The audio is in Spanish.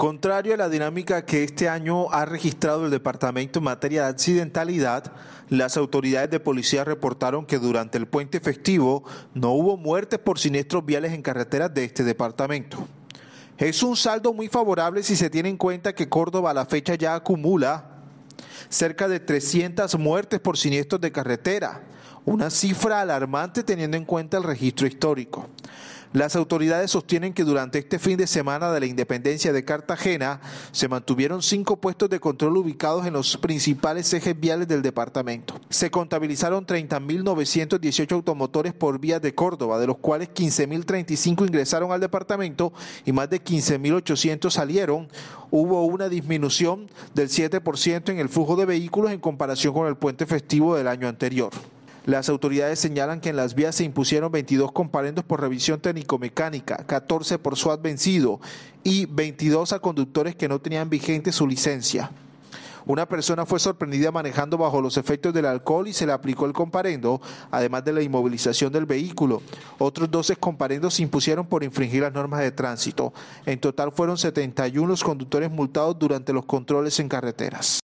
Contrario a la dinámica que este año ha registrado el departamento en materia de accidentalidad, las autoridades de policía reportaron que durante el puente festivo no hubo muertes por siniestros viales en carreteras de este departamento. Es un saldo muy favorable si se tiene en cuenta que Córdoba a la fecha ya acumula cerca de 300 muertes por siniestros de carretera, una cifra alarmante teniendo en cuenta el registro histórico. Las autoridades sostienen que durante este fin de semana de la independencia de Cartagena se mantuvieron cinco puestos de control ubicados en los principales ejes viales del departamento. Se contabilizaron 30.918 automotores por vías de Córdoba, de los cuales 15.035 ingresaron al departamento y más de 15.800 salieron. Hubo una disminución del 7% en el flujo de vehículos en comparación con el puente festivo del año anterior. Las autoridades señalan que en las vías se impusieron 22 comparendos por revisión técnico-mecánica, 14 por SWAT vencido y 22 a conductores que no tenían vigente su licencia. Una persona fue sorprendida manejando bajo los efectos del alcohol y se le aplicó el comparendo, además de la inmovilización del vehículo. Otros 12 comparendos se impusieron por infringir las normas de tránsito. En total fueron 71 los conductores multados durante los controles en carreteras.